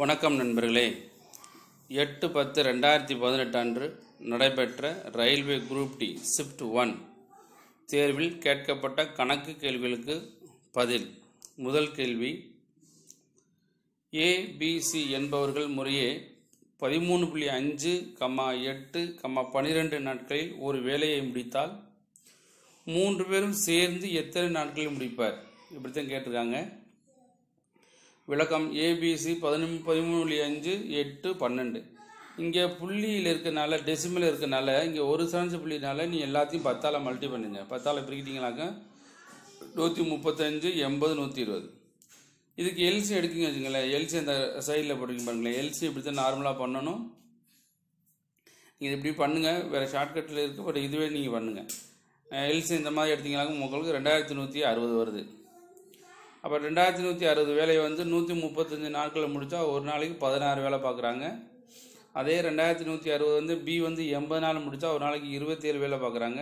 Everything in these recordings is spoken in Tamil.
வணக்கம் நண்பர்களே எட்டு பத்து ரெண்டாயிரத்தி பதினெட்டு அன்று நடைபெற்ற railway group D shift one தேர்வில் கேட்கப்பட்ட கணக்கு கேள்விகளுக்கு பதில் முதல் கேள்வி ஏபிசி என்பவர்கள் முறையே பதிமூணு புள்ளி அஞ்சு கம்மா எட்டு கம்மா பன்னிரெண்டு நாட்களில் ஒரு வேலையை முடித்தால் மூன்று பேரும் சேர்ந்து எத்தனை நாட்களில் முடிப்பார் இப்படித்தான் கேட்டிருக்காங்க விளக்கம் ஏபிசி பதினொன்று பதிமூணு அஞ்சு எட்டு பன்னெண்டு இங்கே புள்ளியில் இருக்கனால டெசிமல் இருக்கனால இங்கே ஒரு சான்ஸ் புள்ளினால நீ எல்லாத்தையும் பத்தால் மல்டி பண்ணுங்க பத்தால் பிரிக்கிட்டீங்களாக்க நூற்றி முப்பத்தஞ்சு எண்பது நூற்றி இருபது இதுக்கு எல்சி எடுக்குங்க வச்சுங்களேன் எல்சி அந்த சைடில் போட்டுங்க பாருங்களேன் எல்சி இப்படி தான் நார்மலாக பண்ணணும் நீங்கள் இப்படி பண்ணுங்கள் வேறு ஷார்ட்கட்டில் இருக்குது பட் இதுவே நீங்கள் பண்ணுங்கள் எல்சி இந்த மாதிரி எடுத்திங்கனாக்க உங்களுக்கு ரெண்டாயிரத்தி நூற்றி அறுபது வருது அப்போ ரெண்டாயிரத்தி நூற்றி அறுபது வேலையை வந்து நூற்றி முப்பத்தஞ்சு நாட்களில் முடித்தா ஒரு நாளைக்கு பதினாறு வேலை பார்க்குறாங்க அதே ரெண்டாயிரத்தி நூற்றி அறுபது வந்து பி வந்து எண்பது நாள் முடித்தா ஒரு நாளைக்கு இருபத்தேழு வேலை பார்க்குறாங்க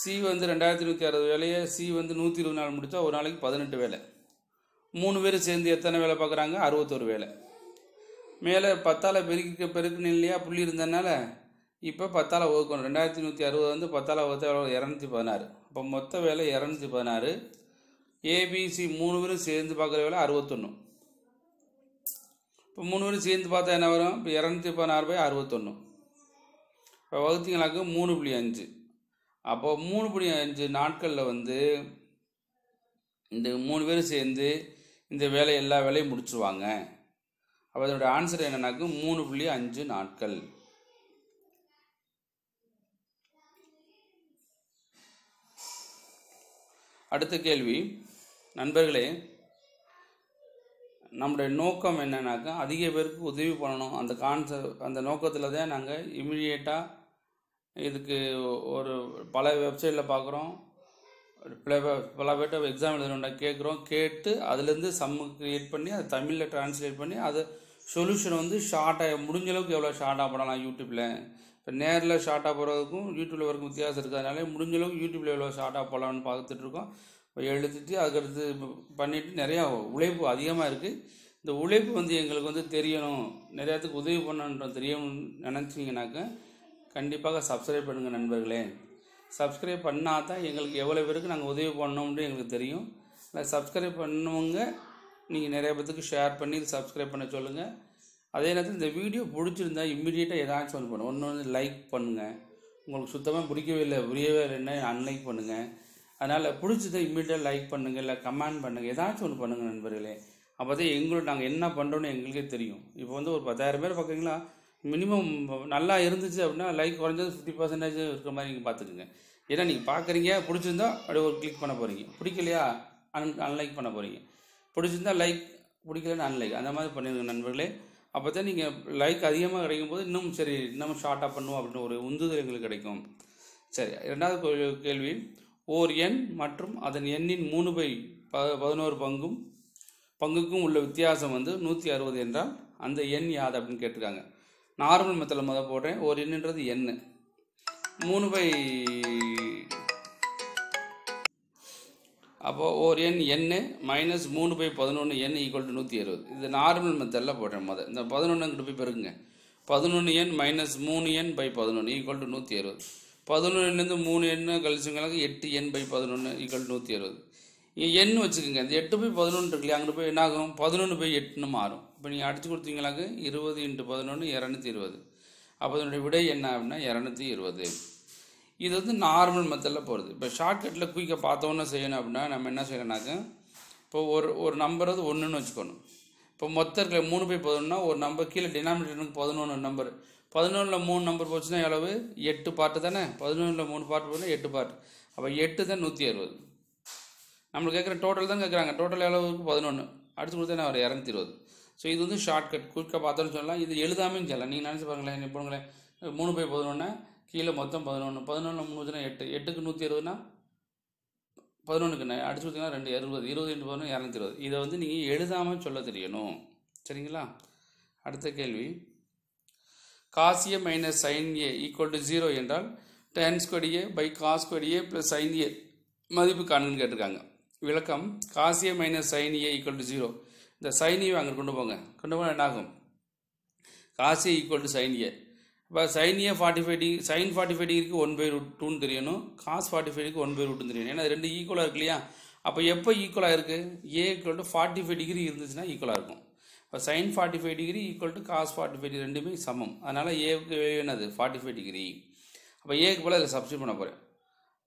சி வந்து ரெண்டாயிரத்தி நூற்றி அறுபது வேலையை சி வந்து நூற்றி இருபது நாள் முடித்தா ஒரு நாளைக்கு பதினெட்டு வேலை மூணு பேர் சேர்ந்து எத்தனை வேலை பார்க்குறாங்க அறுபத்தொரு வேலை மேலே பத்தால் பெருக்க பெருக்கணும் இல்லையா புள்ளி இருந்ததுனால இப்போ பத்தால் வகுக்கணும் ரெண்டாயிரத்தி நூற்றி அறுபது வந்து பத்தால் வகுத்தா இரநூத்தி பதினாறு அப்போ மொத்த வேலை இரநூத்தி பதினாறு ஏபிசி மூணு பேரும் சேர்ந்து பார்க்குற வேலை அறுபத்தொன்று இப்போ மூணு பேரும் சேர்ந்து பார்த்தா என்ன வரும் இப்போ இரநூத்தி பதினாறு பை அறுபத்தொன்று இப்போ வகுத்திங்களாக்கு மூணு புள்ளி அஞ்சு அப்போ மூணு புள்ளி அஞ்சு நாட்களில் வந்து இந்த மூணு பேரும் சேர்ந்து இந்த வேலையை எல்லா வேலையும் முடிச்சுவாங்க அப்போ அதனுடைய ஆன்சர் என்னன்னாக்கு மூணு புள்ளி அஞ்சு நாட்கள் அடுத்த கேள்வி நண்பர்களே நம்முடைய நோக்கம் என்னன்னாக்கா அதிக பேருக்கு உதவி பண்ணணும் அந்த கான்செப்ட் அந்த நோக்கத்தில் தான் நாங்கள் இமிடியேட்டாக இதுக்கு ஒரு பல வெப்சைட்டில் பார்க்குறோம் பல பல பேர்ட்ட எக்ஸாம் எழுதணுண்டா கேட்குறோம் கேட்டு அதுலேருந்து சம்மு க்ரியேட் பண்ணி அதை தமிழில் ட்ரான்ஸ்லேட் பண்ணி அது சொல்யூஷன் வந்து ஷார்ட்டாக முடிஞ்ச அளவுக்கு எவ்வளோ ஷார்ட்டாக போடலாம் யூடியூப்பில் இப்போ நேரில் ஷார்ட்டாக போகிறதுக்கும் யூடியூப்பில் வரைக்கும் வித்தியாசம் இருக்கிறதுனால முடிஞ்சளவுக்கு முடிஞ்ச அளவுக்கு யூடியூப்பில் எவ்வளோ ஷார்ட்டாக போடலாம்னு பார்த்துட்ருக்கோம் எழுதிட்டு அதுக்கடுத்து பண்ணிவிட்டு நிறையா உழைப்பு அதிகமாக இருக்குது இந்த உழைப்பு வந்து எங்களுக்கு வந்து தெரியணும் நிறையாத்துக்கு உதவி பண்ணணுன்ற தெரியணும்னு நினச்சிங்கனாக்க கண்டிப்பாக சப்ஸ்கிரைப் பண்ணுங்கள் நண்பர்களே சப்ஸ்கிரைப் பண்ணால் தான் எங்களுக்கு எவ்வளோ பேருக்கு நாங்கள் உதவி பண்ணோம்னு எங்களுக்கு தெரியும் சப்ஸ்கிரைப் பண்ணுவங்க நீங்கள் நிறைய பேத்துக்கு ஷேர் பண்ணி சப்ஸ்கிரைப் பண்ண சொல்லுங்கள் அதே நேரத்தில் இந்த வீடியோ பிடிச்சிருந்தா இம்மிடியேட்டாக ஏதாச்சும் ஒன்று பண்ணுங்கள் ஒன்று வந்து லைக் பண்ணுங்கள் உங்களுக்கு சுத்தமாக பிடிக்கவே இல்லை புரியவே இல்லைன்னா அன்லைக் பண்ணுங்கள் அதனால் பிடிச்சதை இம்மீடியட் லைக் பண்ணுங்கள் இல்லை கமெண்ட் பண்ணுங்கள் ஏதாச்சும் ஒன்று பண்ணுங்கள் நண்பர்களே அப்போ தான் எங்களோட நாங்கள் என்ன பண்ணுறோன்னு எங்களுக்கே தெரியும் இப்போ வந்து ஒரு பத்தாயிரம் பேர் பார்க்குறீங்களா மினிமம் நல்லா இருந்துச்சு அப்படின்னா லைக் குறைஞ்சது ஃபிஃப்டி பர்சன்டேஜ் இருக்கிற மாதிரி நீங்கள் பார்த்துக்குங்க ஏன்னா நீங்கள் பார்க்குறீங்க பிடிச்சிருந்தா அப்படியே ஒரு கிளிக் பண்ண போகிறீங்க பிடிக்கலையா அன் அன்லைக் பண்ண போகிறீங்க பிடிச்சிருந்தா லைக் பிடிக்கலன்னு அன்லைக் அந்த மாதிரி பண்ணிடுங்க நண்பர்களே அப்போ தான் நீங்கள் லைக் அதிகமாக கிடைக்கும் போது இன்னும் சரி இன்னும் ஷார்ட்டாக பண்ணுவோம் அப்படின்னு ஒரு உந்துதல் எங்களுக்கு கிடைக்கும் சரி ரெண்டாவது கேள்வி ஓர் எண் மற்றும் அதன் எண்ணின் மூணு பை ப பதினோரு பங்கும் பங்குக்கும் உள்ள வித்தியாசம் வந்து நூற்றி அறுபது என்றால் அந்த எண் யாது அப்படின்னு கேட்டிருக்காங்க நார்மல் மெத்தில் முதல் போடுறேன் ஒரு எண்ணுன்றது எண் மூணு பை அப்போது ஒரு எண் எண் மைனஸ் மூணு பை பதினொன்று எண் ஈக்குவல் டு நூற்றி அறுபது இது நார்மல் மெத்தடில் போடுறேன் முதல் இந்த பதினொன்றுங்கிட்ட போய் பெருங்க பதினொன்று எண் மைனஸ் மூணு எண் பை பதினொன்று ஈக்குவல் டு நூற்றி அறுபது பதினொன்னுலேருந்து மூணு எண்ணு கழிச்சுங்களுக்கு எட்டு எண் பை பதினொன்று இக்கள் நூற்றி அறுபது எண் வச்சுக்கோங்க இந்த எட்டு பை பதினொன்று இருக்குல்லையா அங்கே போய் என்ன ஆகும் பதினொன்று பை எட்டுன்னு மாறும் இப்போ நீங்கள் அடித்து கொடுத்தீங்களாக்கு இருபது இன்ட்டு பதினொன்று இரநூத்தி இருபது அப்போ அதனுடைய விடை என்ன அப்படின்னா இரநூத்தி இருபது இது வந்து நார்மல் மெத்தடில் போகிறது இப்போ ஷார்ட்கட்டில் குயிக்காக பார்த்தோன்னு செய்யணும் அப்படின்னா நம்ம என்ன செய்யணும்னாக்க இப்போ ஒரு ஒரு நம்பர் அது ஒன்றுன்னு வச்சுக்கணும் இப்போ மொத்தம் இருக்கிற மூணு பை பதினொன்னா ஒரு நம்பர் கீழே டினாமினேட்டருக்கு பதினொன்று நம்பர் பதினொன்றில் மூணு நம்பர் போச்சுன்னா எவ்வளவு எட்டு பாட்டு தானே பதினொன்றில் மூணு பாட்டு போச்சுன்னா எட்டு பாட்டு அப்போ எட்டு தான் நூற்றி அறுபது நம்மளுக்கு கேட்குற டோட்டல் தான் கேட்குறாங்க டோட்டல் எவ்வளவுக்கு பதினொன்று அடுத்து கொடுத்தா ஒரு இரநூத்தி இருபது ஸோ இது வந்து ஷார்ட்கட் குயிக்காக பார்த்தோன்னு சொல்லலாம் இது எழுதாமல் சொல்லலாம் நீங்கள் நினச்சி பாருங்களேன் என்ன உங்களேன் மூணு பை பதினொன்று கீழே மொத்தம் பதினொன்று மூணு மூணுனா எட்டு எட்டுக்கு நூற்றி இருபதுனா பதினொன்றுக்கு அடிச்சு கொடுத்தீங்கன்னா ரெண்டு இருபது இருபது ரெண்டு பதினொன்று இரநூத்தி இருபது இதை வந்து நீங்கள் எழுதாமல் சொல்ல தெரியணும் சரிங்களா அடுத்த கேள்வி cos A minus sine A equal to zero என்றால் tan square A by cos square A plus sine A மதிப்பு காணுன்னு கேட்டிருக்காங்க விளக்கம் cos A minus sine A equal to zero இந்த சைன் ஏ அங்கே கொண்டு போங்க கொண்டு போனால் என்னாகும் cos A equal to sine A இப்போ sine A forty five degree sine forty five டிகிரிக்கு ஒன் பை ரூட் டூன்னு தெரியணும் காஸ் ஃபார்ட்டி ஃபைவ் டிகிரிக்கு ஒன் பை ரூட்னு தெரியணும் ஏன்னா ரெண்டு ஈக்குவலாக இருக்கு இல்லையா அப்போ எப்போ ஈக்குவலாக இருக்குது A equal to forty five degree இருந்துச்சுன்னா ஈக்குவலாக இருக்கும் இப்போ sine forty five degree equal to cos forty five degree ரெண்டுமே சமம் அதனால் ஏவுக்கு என்னது ஃபார்ட்டி ஃபைவ் டிகிரி அப்போ ஏக்கு போல் அதில் சப்ஸ்டியூட் பண்ண போகிறேன்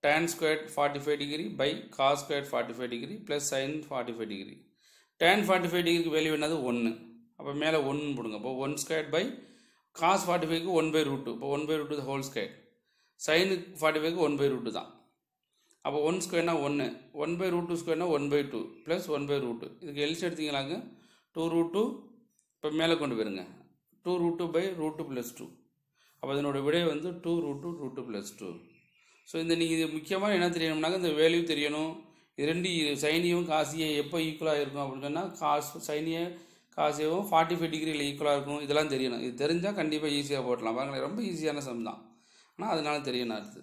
tan square forty five degree by cos square forty five degree plus sine forty five degree tan forty five டிகிரிக்கு வேல்யூ என்னது ஒன்று அப்போ மேலே ஒன்று போடுங்க இப்போ one square by cos forty ஃபைவ்க்கு ஒன் பை ரூட் டூ இப்போ one by root two whole square sine forty ஃபைவ்க்கு ஒன் பை ரூட்டு தான் அப்போ ஒன் ஸ்கொயர்னா ஒன்று ஒன் பை ரூட் டூ ஸ்கொயர்னா one by two plus one by route இதுக்கு எல்சி எடுத்தீங்களாங்க டூ ரூட் டூ இப்போ மேலே கொண்டு போயிருங்க two root two by root two plus two அப்போ அதனோட விடை வந்து two root two root two plus two so இந்த நீங்கள் இது முக்கியமாக என்ன தெரியணும்னாக்க இந்த வேல்யூ தெரியணும் இது ரெண்டு சைனியும் காசியும் எப்போ ஈக்குவலாக இருக்கும் அப்படின்னு சொன்னால் காசு சைனிய காசியவும் ஃபார்ட்டி ஃபைவ் டிகிரியில் ஈக்குவலாக இருக்கும் இதெல்லாம் தெரியணும் இது தெரிஞ்சால் கண்டிப்பாக ஈஸியாக போட்டலாம் பாருங்களேன் ரொம்ப ஈஸியான சம் தான் ஆனால் அதனால தெரியணும் அடுத்து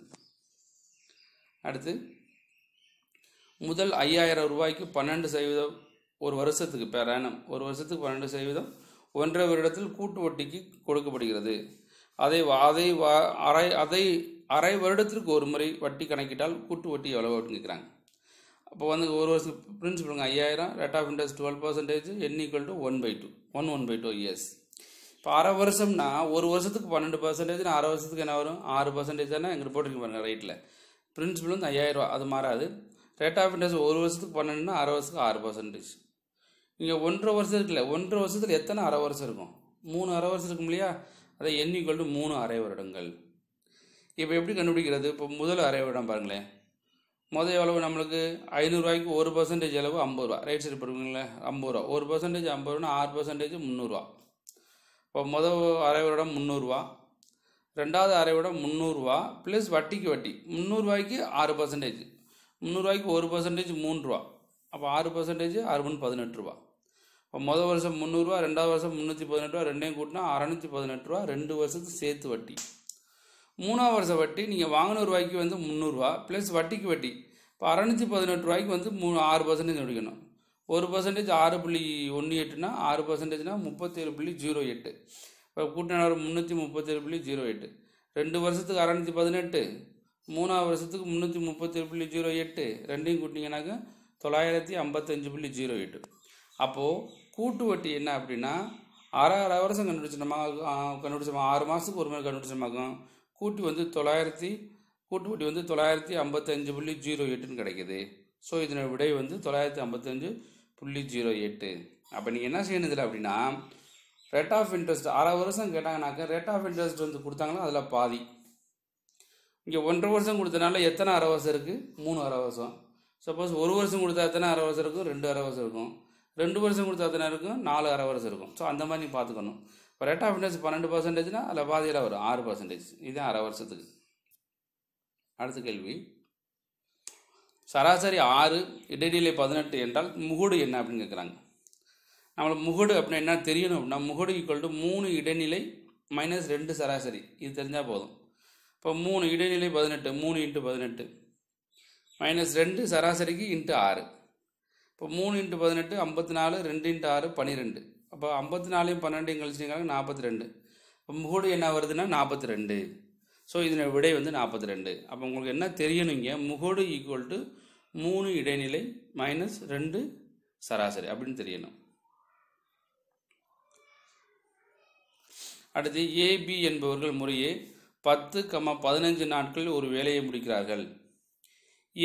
அடுத்து முதல் ஐயாயிரம் ரூபாய்க்கு பன்னெண்டு சதவீதம் ஒரு வருஷத்துக்கு பேரானம் ஒரு வருஷத்துக்கு பன்னெண்டு சதவீதம் ஒன்றரை வருடத்தில் கூட்டு வட்டிக்கு கொடுக்கப்படுகிறது அதை அதை அரை அதை அரை வருடத்திற்கு ஒரு முறை வட்டி கணக்கிட்டால் கூட்டு வட்டி எவ்வளோ கேட்குறாங்க அப்போ வந்து ஒரு வருஷத்துக்கு பிரின்சிபலுங்க ஐயாயிரம் rate of interest twelve percentage n equal to one by two one one by two years இப்போ அரை வருஷம்னா ஒரு வருஷத்துக்கு பன்னெண்டு நான் அரை வருஷத்துக்கு என்ன வரும் ஆறு பர்சன்டேஜ் தானே எங்கள் போட்டிருக்க பாருங்கள் ரைட்டில் பிரின்சிபல் வந்து ஐயாயிரம் ரூபா அது மாறாது ரேட் ஆஃப் இன்ட்ரெஸ்ட் ஒரு வருஷத்துக்கு பன்னெண்டுனா அரை வருஷத்துக்கு ஆறு பர்சன்டேஜ் இங்கே ஒன்றரை வருஷம் இருக்குல்ல ஒன்றரை வருஷத்தில் எத்தனை அரை வருஷம் இருக்கும் மூணு அரை வருஷம் இருக்கும் இல்லையா அதை எண்ணிக்கொண்டு மூணு அரை வருடங்கள் இப்போ எப்படி கண்டுபிடிக்கிறது இப்போ முதல் அரை வருடம் பாருங்களேன் முதல் எவ்வளவு நம்மளுக்கு ஐநூறுரூவாய்க்கு ஒரு பர்சன்டேஜ் அளவு ஐம்பது ரூபா ரைட் சைடு போடுவீங்களே ஐம்பது ரூபா ஒரு பர்சன்டேஜ் ஐம்பது ரூபா ஆறு பர்சன்டேஜ் முந்நூறுரூவா இப்போ முதல் அரை வருடம் முந்நூறுரூவா ரெண்டாவது அரை வருடம் முந்நூறுரூவா ப்ளஸ் வட்டிக்கு வட்டி முந்நூறுரூவாய்க்கு ஆறு பர்சன்டேஜ் முந்நூறுரூவாய்க்கு ஒரு பர்சன்டேஜ் மூணு ரூபா அப்போ ஆறு பர்சன்டேஜ் அறுபது பதினெட்டு ரூபா இப்போ மொதல் வருஷம் முந்நூறுரூவா ரெண்டாவது வருஷம் முந்நூற்றி பதினெட்டு ரூபா ரெண்டையும் கூட்டினா அறநூற்றி பதினெட்டு ரூபா ரெண்டு வருஷத்துக்கு சேர்த்து வட்டி மூணாவது வருஷம் வட்டி நீங்கள் வாங்கின ரூபாய்க்கு வந்து முந்நூறுரூவா ப்ளஸ் வட்டிக்கு வட்டி இப்போ அறநூற்றி பதினெட்டு ரூபாய்க்கு வந்து மூணு ஆறு பர்சன்டேஜ் முடிக்கணும் ஒரு பர்சன்டேஜ் ஆறு புள்ளி ஒன்று எட்டுனா ஆறு பர்சன்டேஜ்னால் முப்பத்தேழு புள்ளி ஜீரோ எட்டு இப்போ கூட்டினார் முந்நூற்றி முப்பத்தேழு புள்ளி ஜீரோ எட்டு ரெண்டு வருஷத்துக்கு அறநூற்றி பதினெட்டு மூணாவது வருஷத்துக்கு முந்நூற்றி முப்பத்தேழு புள்ளி ஜீரோ எட்டு ரெண்டையும் கூட்டிங்கன்னாக்க தொள்ளாயிரத்தி ஐம்பத்தஞ்சு புள்ளி ஜீரோ எட்டு அப்போது கூட்டு வட்டி என்ன அப்படின்னா அரை வருஷம் கண்டுபிடிச்சமாகும் கண்டுபிடிச்சமா ஆறு மாதத்துக்கு ஒரு மாதிரி கண்டுபிடிச்சமாகும் கூட்டி வந்து தொள்ளாயிரத்தி கூட்டு வட்டி வந்து தொள்ளாயிரத்தி ஐம்பத்தஞ்சு புள்ளி ஜீரோ எட்டுன்னு கிடைக்கிது ஸோ இதனோட விடை வந்து தொள்ளாயிரத்தி ஐம்பத்தஞ்சு புள்ளி ஜீரோ எட்டு அப்போ நீங்கள் என்ன செய்யணும் அப்படின்னா ரேட் ஆஃப் இன்ட்ரெஸ்ட் ஆறாவது வருஷம் கேட்டாங்கன்னாக்கா ரேட் ஆஃப் இன்ட்ரெஸ்ட் வந்து கொடுத்தாங்களோ அதில் பாதி இங்கே ஒன்றரை வருஷம் கொடுத்தனால எத்தனை அரை வருஷம் இருக்குது மூணு அரை வருஷம் சப்போஸ் ஒரு வருஷம் கொடுத்தா எத்தனை அரை வருஷம் இருக்கும் ரெண்டு அரை வருஷம் இருக்கும் ரெண்டு வருஷம் கொடுத்தா எத்தனை இருக்கும் நாலு அரை வருஷம் இருக்கும் ஸோ அந்த மாதிரி நீ பார்த்துக்கணும் இப்போ ரேட் ஆஃப் இன்ட்ரெஸ்ட் பன்னெண்டு பர்சன்டேஜ்னா அதில் பாதியில் வரும் ஆறு பர்சன்டேஜ் இதுதான் அரை வருஷத்துக்கு அடுத்த கேள்வி சராசரி ஆறு இடைநிலை பதினெட்டு என்றால் முகுடு என்ன அப்படின்னு கேட்குறாங்க நம்மளுக்கு முகுடு அப்படின்னா என்ன தெரியணும் அப்படின்னா முகுடு ஈக்குவல் டு மூணு இடைநிலை மைனஸ் ரெண்டு சராசரி இது தெரிஞ்சால் போதும் இப்போ மூணு இடைநிலை பதினெட்டு மூணு இன்ட்டு பதினெட்டு மைனஸ் ரெண்டு சராசரிக்கு இன்ட்டு ஆறு இப்போ மூணு இன்ட்டு பதினெட்டு ஐம்பத்தி நாலு ரெண்டு இன்ட்டு ஆறு பன்னிரெண்டு அப்போ ஐம்பத்தி நாலையும் பன்னெண்டையும் கழிச்சிங்கனாக்க நாற்பத்தி ரெண்டு முகடு என்ன வருதுன்னா நாற்பத்தி ரெண்டு ஸோ இதனோட விடை வந்து நாற்பத்தி ரெண்டு அப்போ உங்களுக்கு என்ன தெரியணுங்க முகடு ஈக்குவல் டு மூணு இடைநிலை மைனஸ் ரெண்டு சராசரி அப்படின்னு தெரியணும் அடுத்து ஏபி என்பவர்கள் முறையே பத்து கம்மா பதினஞ்சு நாட்களில் ஒரு வேலையை முடிக்கிறார்கள்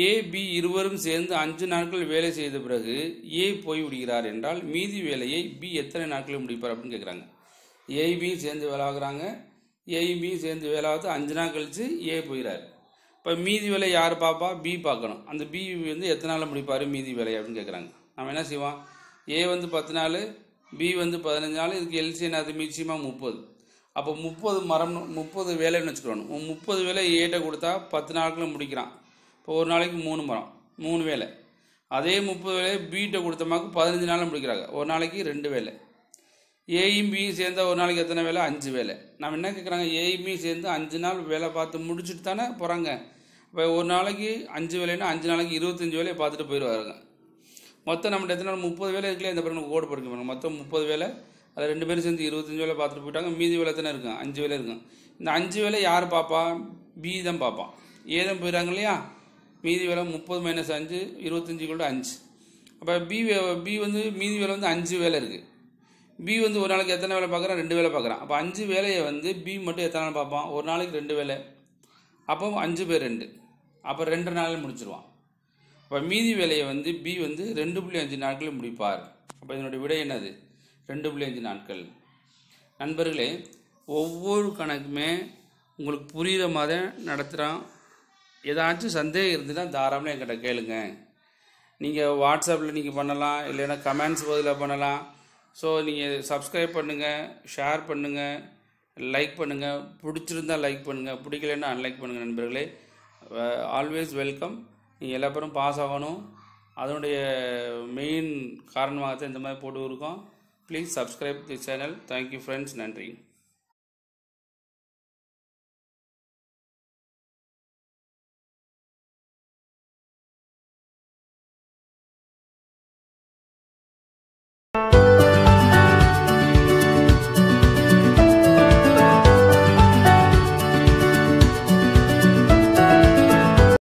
ஏ பி இருவரும் சேர்ந்து அஞ்சு நாட்கள் வேலை செய்த பிறகு ஏ போய் விடுகிறார் என்றால் மீதி வேலையை பி எத்தனை நாட்களில் முடிப்பார் அப்படின்னு கேட்குறாங்க ஏபியும் சேர்ந்து வேலை ஆகுறாங்க ஏபியும் சேர்ந்து வேலை ஆகுது அஞ்சு நாள் கழித்து ஏ போயிறார் இப்போ மீதி வேலை யார் பார்ப்பா பி பார்க்கணும் அந்த பி வந்து எத்தனை நாளில் முடிப்பார் மீதி வேலை அப்படின்னு கேட்குறாங்க நம்ம என்ன செய்வோம் ஏ வந்து பத்து நாள் பி வந்து பதினஞ்சு நாள் இதுக்கு எல்சி அது மிச்சியமாக முப்பது அப்போ முப்பது மரம் முப்பது வேலைன்னு வச்சுக்கணும் முப்பது வேலை ஏட்டை கொடுத்தா பத்து நாட்களில் முடிக்கிறான் இப்போ ஒரு நாளைக்கு மூணு மரம் மூணு வேலை அதே முப்பது வேலையை பீட்டை கொடுத்தமாக்கு பதினஞ்சு நாளும் முடிக்கிறாங்க ஒரு நாளைக்கு ரெண்டு வேலை ஏயும் பியும் சேர்ந்தால் ஒரு நாளைக்கு எத்தனை வேலை அஞ்சு வேலை நம்ம என்ன கேட்குறாங்க ஏயும் பியும் சேர்ந்து அஞ்சு நாள் வேலை பார்த்து முடிச்சுட்டு தானே போகிறாங்க இப்போ ஒரு நாளைக்கு அஞ்சு வேலைன்னா அஞ்சு நாளைக்கு இருபத்தஞ்சி வேலையை பார்த்துட்டு போயிடுவாருங்க மொத்தம் நம்மகிட்ட எத்தனை நாள் முப்பது வேலை இருக்குல்ல இந்த பிறகு ஓடு போடுங்க பாருங்க மொத்தம் முப்பது வேலை அதில் ரெண்டு பேரும் சேர்ந்து இருபத்தஞ்சி வேலை பார்த்துட்டு போயிட்டாங்க மீதி வேலை தானே இருக்கும் அஞ்சு வேலை இருக்கும் இந்த அஞ்சு வேலை யார் பார்ப்பா பி தான் பார்ப்பான் ஏதும் போயிடுறாங்க இல்லையா மீதி விலை முப்பது மைனஸ் அஞ்சு இருபத்தஞ்சி கூட அஞ்சு அப்போ பி பி வந்து மீதி வேலை வந்து அஞ்சு வேலை இருக்குது பி வந்து ஒரு நாளைக்கு எத்தனை வேலை பார்க்குறான் ரெண்டு வேலை பார்க்குறான் அப்போ அஞ்சு வேலையை வந்து பி மட்டும் எத்தனை நாள் பார்ப்பான் ஒரு நாளைக்கு ரெண்டு வேலை அப்போ அஞ்சு பேர் ரெண்டு அப்போ ரெண்டு நாளில் முடிச்சிருவான் அப்போ மீதி வேலையை வந்து பி வந்து ரெண்டு புள்ளி அஞ்சு நாட்களில் முடிப்பார் அப்போ இதனுடைய விடை என்னது ரெண்டு புள்ளி அஞ்சு நாட்கள் நண்பர்களே ஒவ்வொரு கணக்குமே உங்களுக்கு புரிகிற மாதிரி நடத்துகிறான் ஏதாச்சும் சந்தேகம் இருந்துன்னா தாராளமாக என்கிட்ட கேளுங்க நீங்கள் வாட்ஸ்அப்பில் நீங்கள் பண்ணலாம் இல்லைன்னா கமெண்ட்ஸ் பதிலாக பண்ணலாம் ஸோ நீங்கள் சப்ஸ்கிரைப் பண்ணுங்கள் ஷேர் பண்ணுங்கள் லைக் பண்ணுங்கள் பிடிச்சிருந்தால் லைக் பண்ணுங்கள் பிடிக்கலன்னா அன்லைக் பண்ணுங்கள் நண்பர்களே ஆல்வேஸ் வெல்கம் நீங்கள் எல்லா பேரும் பாஸ் ஆகணும் அதனுடைய மெயின் காரணமாக தான் இந்த மாதிரி போட்டு இருக்கோம் please subscribe the channel thank you friends நன்றி